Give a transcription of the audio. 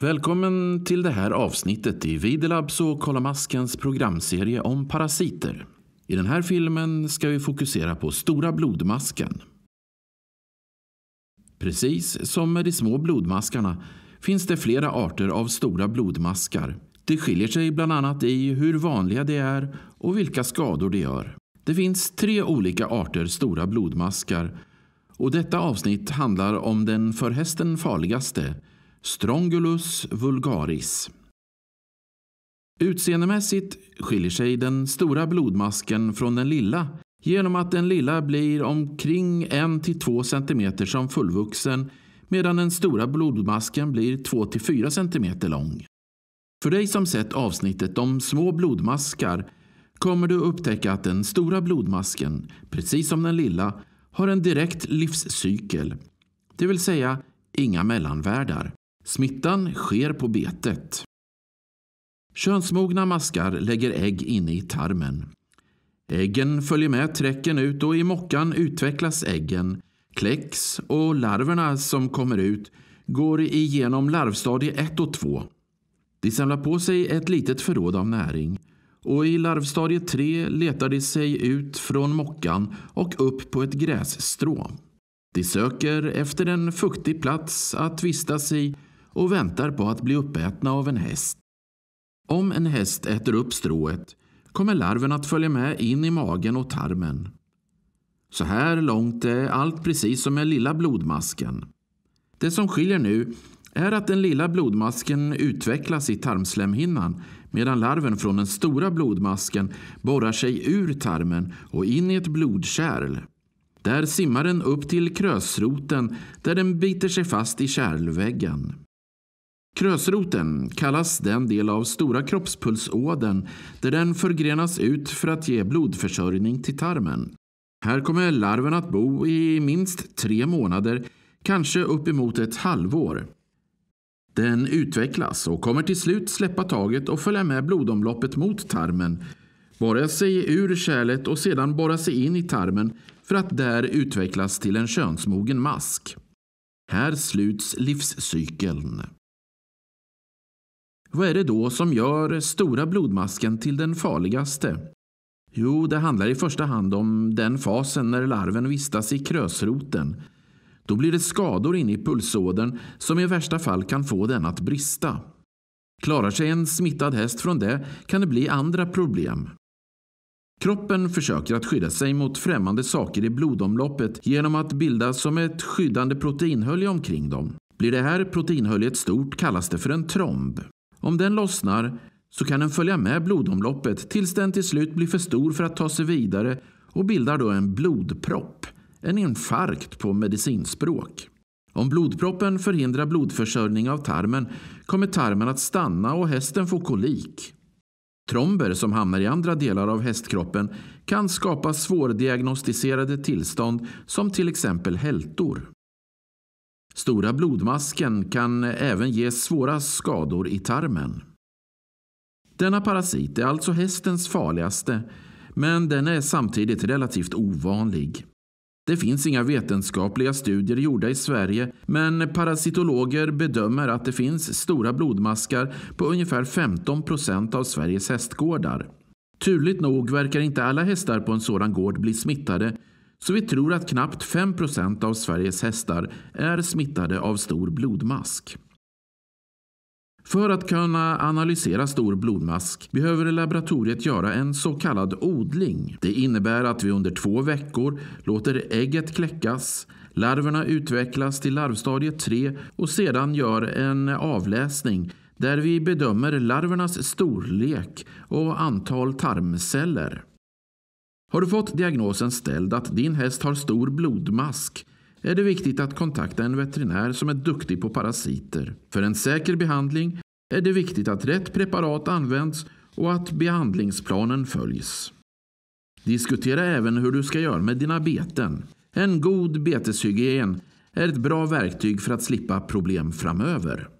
Välkommen till det här avsnittet i Videlabs och Kalamaskens programserie om parasiter. I den här filmen ska vi fokusera på stora blodmasken. Precis som med de små blodmaskarna finns det flera arter av stora blodmaskar. Det skiljer sig bland annat i hur vanliga de är och vilka skador de gör. Det finns tre olika arter stora blodmaskar och detta avsnitt handlar om den för hästen farligaste, Strongulus vulgaris. Utseendemässigt skiljer sig den stora blodmasken från den lilla genom att den lilla blir omkring 1-2 cm som fullvuxen medan den stora blodmasken blir 2-4 cm lång. För dig som sett avsnittet om små blodmaskar kommer du upptäcka att den stora blodmasken, precis som den lilla, har en direkt livscykel, det vill säga inga mellanvärdar. Smittan sker på betet. Könsmogna maskar lägger ägg inne i tarmen. Äggen följer med träcken ut och i mockan utvecklas äggen, kläcks och larverna som kommer ut går igenom larvstadie 1 och 2. De samlar på sig ett litet förråd av näring och i larvstadie 3 letar de sig ut från mockan och upp på ett grässtrå. De söker efter en fuktig plats att vistas i och väntar på att bli uppätna av en häst. Om en häst äter upp strået kommer larven att följa med in i magen och tarmen. Så här långt är allt precis som med lilla blodmasken. Det som skiljer nu är att den lilla blodmasken utvecklas i tarmslemhinnan medan larven från den stora blodmasken borrar sig ur tarmen och in i ett blodkärl. Där simmar den upp till krösroten där den biter sig fast i kärlväggen. Krösroten kallas den del av stora kroppspulsådern där den förgrenas ut för att ge blodförsörjning till tarmen. Här kommer larven att bo i minst tre månader, kanske uppemot ett halvår. Den utvecklas och kommer till slut släppa taget och följa med blodomloppet mot tarmen, borra sig ur kärlet och sedan borra sig in i tarmen för att där utvecklas till en könsmogen mask. Här sluts livscykeln. Vad är det då som gör stora blodmasken till den farligaste? Jo, det handlar i första hand om den fasen när larven vistas i krösroten. Då blir det skador inne i pulsådern som i värsta fall kan få den att brista. Klarar sig en smittad häst från det kan det bli andra problem. Kroppen försöker att skydda sig mot främmande saker i blodomloppet genom att bilda som ett skyddande proteinhölje omkring dem. Blir det här proteinhöljet stort kallas det för en tromb. Om den lossnar så kan den följa med blodomloppet tills den till slut blir för stor för att ta sig vidare och bildar då en blodpropp, en infarkt på medicinspråk. Om blodproppen förhindrar blodförsörjning av tarmen kommer tarmen att stanna och hästen får kolik. Tromber som hamnar i andra delar av hästkroppen kan skapa svårdiagnostiserade tillstånd som till exempel hältor. Stora blodmasken kan även ge svåra skador i tarmen. Denna parasit är alltså hästens farligaste, men den är samtidigt relativt ovanlig. Det finns inga vetenskapliga studier gjorda i Sverige, men parasitologer bedömer att det finns stora blodmaskar på ungefär 15 procent av Sveriges hästgårdar. Turligt nog verkar inte alla hästar på en sådan gård bli smittade, så vi tror att knappt 5 av Sveriges hästar är smittade av stor blodmask. För att kunna analysera stor blodmask behöver laboratoriet göra en så kallad odling. Det innebär att vi under två veckor låter ägget kläckas, larverna utvecklas till larvstadie 3 och sedan gör en avläsning där vi bedömer larvernas storlek och antal tarmceller. Har du fått diagnosen ställd att din häst har stor blodmask är det viktigt att kontakta en veterinär som är duktig på parasiter. För en säker behandling är det viktigt att rätt preparat används och att behandlingsplanen följs. Diskutera även hur du ska göra med dina beten. En god beteshygien är ett bra verktyg för att slippa problem framöver.